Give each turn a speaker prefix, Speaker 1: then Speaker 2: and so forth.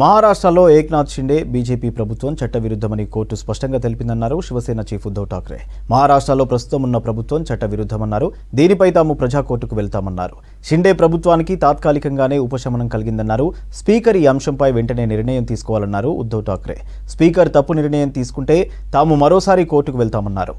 Speaker 1: మహారాష్ట్రలో ఏక్నాథ్ షిండే బీజేపీ ప్రభుత్వం చట్టవిరుద్ధమని కోర్టు స్పష్టంగా తెలిపిందన్నారు శివసేన చీఫ్ ఉద్దవ్ ఠాక్రే మహారాష్ట్రలో ప్రస్తుతం ఉన్న ప్రభుత్వం చట్టవిరుద్ధమన్నారు దీనిపై తాము ప్రజాకోర్టుకు వెళ్తామన్నారు షిండే ప్రభుత్వానికి తాత్కాలికంగానే ఉపశమనం కలిగిందన్నారు స్పీకర్ ఈ అంశంపై వెంటనే నిర్ణయం తీసుకోవాలన్నారు ఉద్దవ్ ఠాక్రే స్పీకర్ తప్పు నిర్ణయం తీసుకుంటే తాము మరోసారి కోర్టుకు వెళ్తామన్నారు